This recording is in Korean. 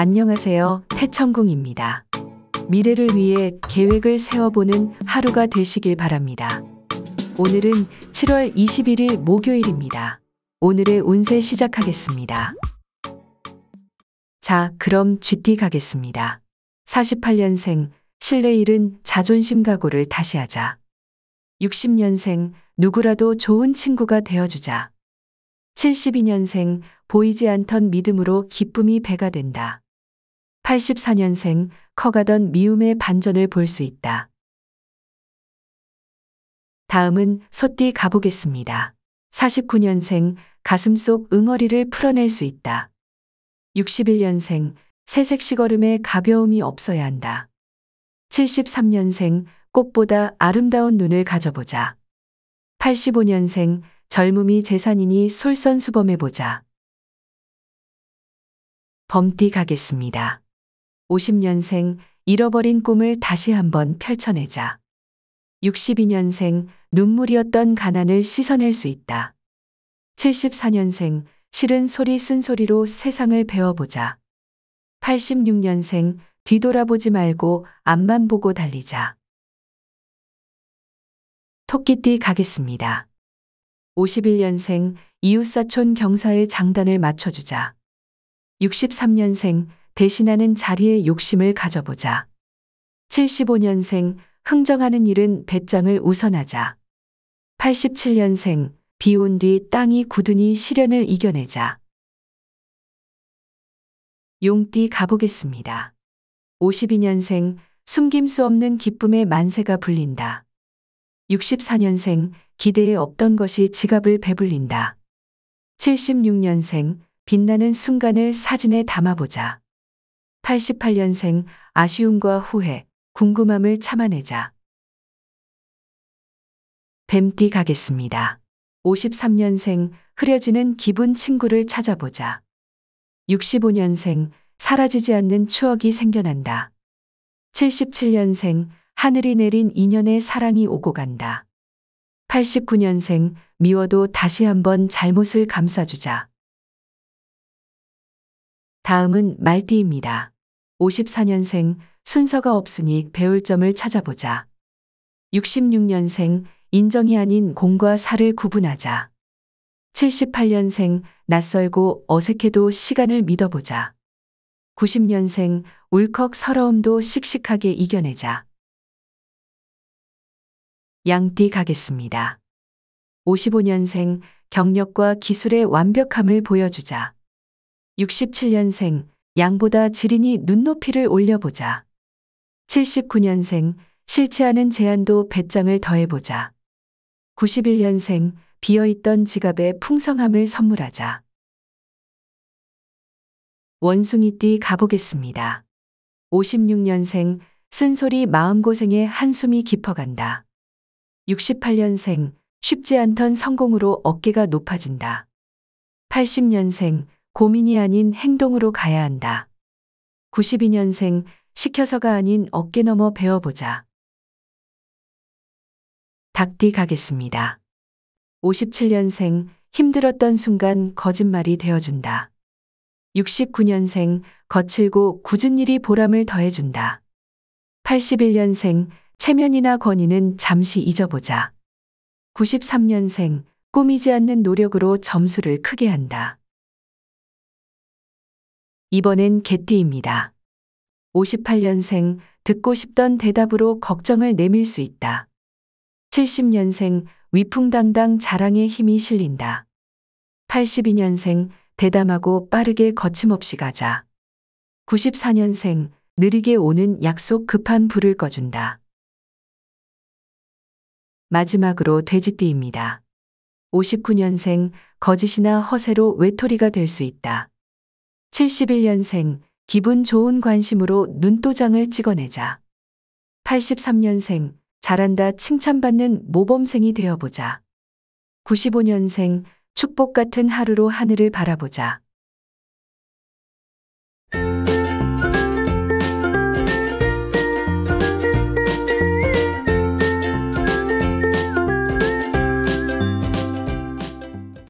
안녕하세요. 태천궁입니다. 미래를 위해 계획을 세워보는 하루가 되시길 바랍니다. 오늘은 7월 21일 목요일입니다. 오늘의 운세 시작하겠습니다. 자, 그럼 GT 가겠습니다. 48년생, 실내일은 자존심 각오를 다시 하자. 60년생, 누구라도 좋은 친구가 되어주자. 72년생, 보이지 않던 믿음으로 기쁨이 배가 된다. 84년생 커가던 미움의 반전을 볼 수 있다. 다음은 소띠 가보겠습니다. 49년생 가슴속 응어리를 풀어낼 수 있다. 61년생 새색시걸음에 가벼움이 없어야 한다. 73년생 꽃보다 아름다운 눈을 가져보자. 85년생 젊음이 재산이니 솔선수범해보자. 범띠 가겠습니다. 50년생 잃어버린 꿈을 다시 한번 펼쳐내자. 62년생 눈물이었던 가난을 씻어낼 수 있다. 74년생 싫은 소리 쓴소리로 세상을 배워보자. 86년생 뒤돌아보지 말고 앞만 보고 달리자. 토끼띠 가겠습니다. 51년생 이웃사촌 경사의 장단을 맞춰주자. 63년생 대신하는 자리에 욕심을 가져보자. 75년생 흥정하는 일은 배짱을 우선하자. 87년생 비온 뒤 땅이 굳으니 시련을 이겨내자. 용띠 가보겠습니다. 52년생 숨김 수 없는 기쁨의 만세가 불린다. 64년생 기대에 없던 것이 지갑을 배불린다. 76년생 빛나는 순간을 사진에 담아보자. 88년생 아쉬움과 후회, 궁금함을 참아내자. 뱀띠 가겠습니다. 53년생 흐려지는 기분 친구를 찾아보자. 65년생 사라지지 않는 추억이 생겨난다. 77년생 하늘이 내린 인연의 사랑이 오고 간다. 89년생 미워도 다시 한번 잘못을 감싸주자. 다음은 말띠입니다. 54년생 순서가 없으니 배울 점을 찾아보자. 66년생 인정이 아닌 공과 사를 구분하자. 78년생 낯설고 어색해도 시간을 믿어보자. 90년생 울컥 서러움도 씩씩하게 이겨내자. 양띠 가겠습니다. 55년생 경력과 기술의 완벽함을 보여주자. 67년생 양보다 지린이 눈높이를 올려보자. 79년생 실체하는 제안도 배짱을 더해보자. 91년생 비어있던 지갑에 풍성함을 선물하자. 원숭이띠 가보겠습니다. 56년생 쓴소리 마음고생에 한숨이 깊어간다. 68년생 쉽지 않던 성공으로 어깨가 높아진다. 80년생 고민이 아닌 행동으로 가야 한다. 92년생 시켜서가 아닌 어깨 넘어 배워보자. 닭띠 가겠습니다. 57년생 힘들었던 순간 거짓말이 되어준다. 69년생 거칠고 굳은 일이 보람을 더해준다. 81년생 체면이나 권위는 잠시 잊어보자. 93년생 꾸미지 않는 노력으로 점수를 크게 한다. 2번은 개띠입니다 58년생 듣고 싶던 대답으로 걱정을 내밀 수 있다. 70년생 위풍당당 자랑의 힘이 실린다. 82년생 대담하고 빠르게 거침없이 가자. 94년생 느리게 오는 약속 급한 불을 꺼준다. 마지막으로 돼지띠입니다. 59년생 거짓이나 허세로 외톨이가 될 수 있다. 71년생 기분 좋은 관심으로 눈도장을 찍어내자. 83년생 잘한다 칭찬받는 모범생이 되어보자. 95년생 축복 같은 하루로 하늘을 바라보자.